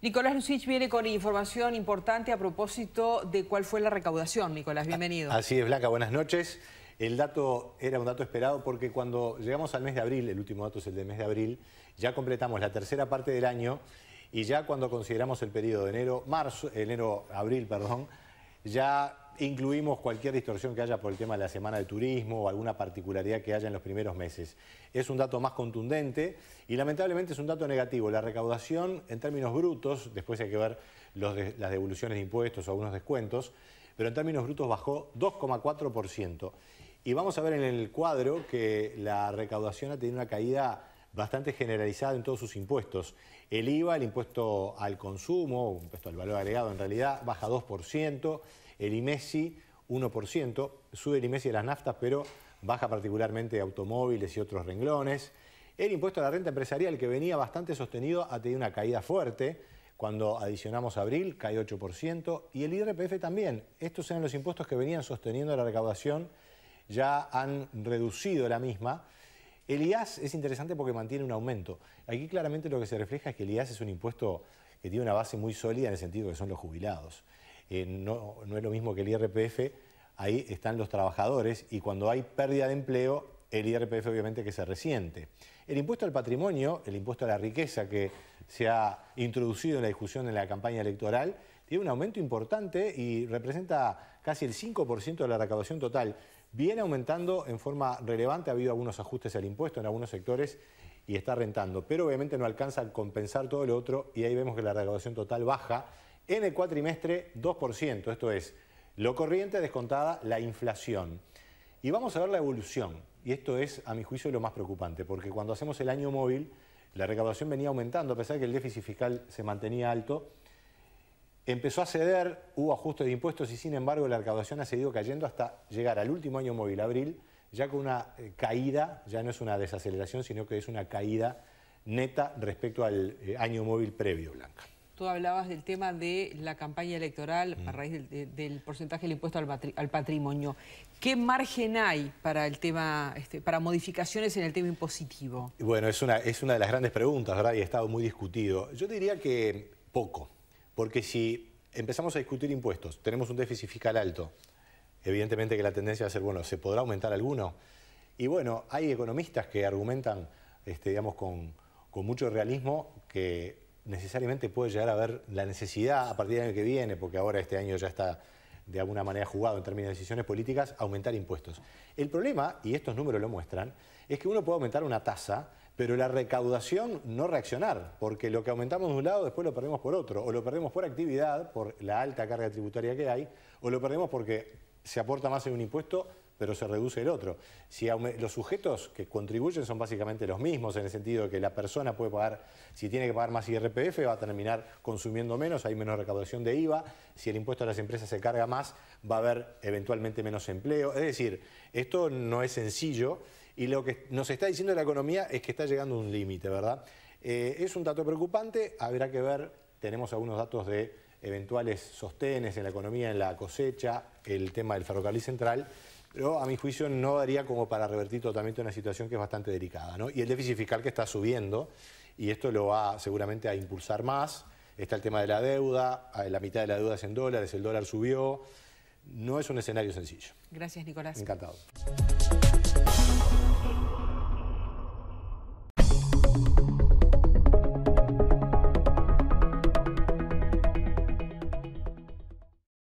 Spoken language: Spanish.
Nicolás Lucich viene con información importante a propósito de cuál fue la recaudación. Nicolás, bienvenido. Así es, Blanca, buenas noches. El dato era un dato esperado porque cuando llegamos al mes de abril, el último dato es el de mes de abril, ya completamos la tercera parte del año y ya cuando consideramos el periodo de enero, marzo, enero, abril, perdón, ya incluimos cualquier distorsión que haya por el tema de la semana de turismo o alguna particularidad que haya en los primeros meses. Es un dato más contundente y lamentablemente es un dato negativo. La recaudación en términos brutos, después hay que ver las devoluciones de impuestos o algunos descuentos, pero en términos brutos bajó 2,4%. Y vamos a ver en el cuadro que la recaudación ha tenido una caída bastante generalizado en todos sus impuestos. El IVA, el impuesto al consumo, impuesto al valor agregado en realidad, baja 2%, el IMESI 1%, sube el IMESI de las naftas, pero baja particularmente automóviles y otros renglones. El impuesto a la renta empresarial, que venía bastante sostenido, ha tenido una caída fuerte. Cuando adicionamos abril, cae 8%. Y el IRPF también. Estos eran los impuestos que venían sosteniendo la recaudación. Ya han reducido la misma. El IAS es interesante porque mantiene un aumento. Aquí claramente lo que se refleja es que el IAS es un impuesto que tiene una base muy sólida en el sentido que son los jubilados. Eh, no, no es lo mismo que el IRPF, ahí están los trabajadores y cuando hay pérdida de empleo, el IRPF obviamente que se resiente. El impuesto al patrimonio, el impuesto a la riqueza que se ha introducido en la discusión en la campaña electoral, tiene un aumento importante y representa casi el 5% de la recaudación total viene aumentando en forma relevante, ha habido algunos ajustes al impuesto en algunos sectores y está rentando, pero obviamente no alcanza a compensar todo lo otro y ahí vemos que la recaudación total baja en el cuatrimestre 2%, esto es, lo corriente descontada la inflación. Y vamos a ver la evolución, y esto es a mi juicio lo más preocupante, porque cuando hacemos el año móvil, la recaudación venía aumentando, a pesar de que el déficit fiscal se mantenía alto, empezó a ceder, hubo ajustes de impuestos y sin embargo la recaudación ha seguido cayendo hasta llegar al último año móvil, abril, ya con una eh, caída, ya no es una desaceleración, sino que es una caída neta respecto al eh, año móvil previo, Blanca. Tú hablabas del tema de la campaña electoral mm. a raíz del, porcentaje del impuesto al, patrimonio. ¿Qué margen hay para el tema, este, para modificaciones en el tema impositivo? Bueno, es una, es una de las grandes preguntas, ¿verdad? Y ha estado muy discutido. Yo diría que poco. Porque si empezamos a discutir impuestos, tenemos un déficit fiscal alto, evidentemente que la tendencia va a ser, bueno, ¿se podrá aumentar alguno? Y bueno, hay economistas que argumentan, este, digamos, con, con mucho realismo que necesariamente puede llegar a haber la necesidad a partir del año que viene, porque ahora este año ya está de alguna manera jugado en términos de decisiones políticas, aumentar impuestos. El problema, y estos números lo muestran, es que uno puede aumentar una tasa, pero la recaudación no reaccionar, porque lo que aumentamos de un lado después lo perdemos por otro, o lo perdemos por actividad, por la alta carga tributaria que hay, o lo perdemos porque se aporta más en un impuesto pero se reduce el otro. Si los sujetos que contribuyen son básicamente los mismos, en el sentido de que la persona puede pagar, si tiene que pagar más IRPF, va a terminar consumiendo menos, hay menos recaudación de IVA, si el impuesto a las empresas se carga más, va a haber eventualmente menos empleo. Es decir, esto no es sencillo y lo que nos está diciendo la economía es que está llegando a un límite, ¿verdad? Eh, es un dato preocupante, habrá que ver, tenemos algunos datos de eventuales sostenes en la economía, en la cosecha, el tema del ferrocarril central pero a mi juicio no daría como para revertir totalmente una situación que es bastante delicada. Y el déficit fiscal que está subiendo, y esto lo va seguramente a impulsar más, está el tema de la deuda, ah, la mitad de la deuda es en dólares, el dólar subió, no es un escenario sencillo. Gracias, Nicolás. Encantado.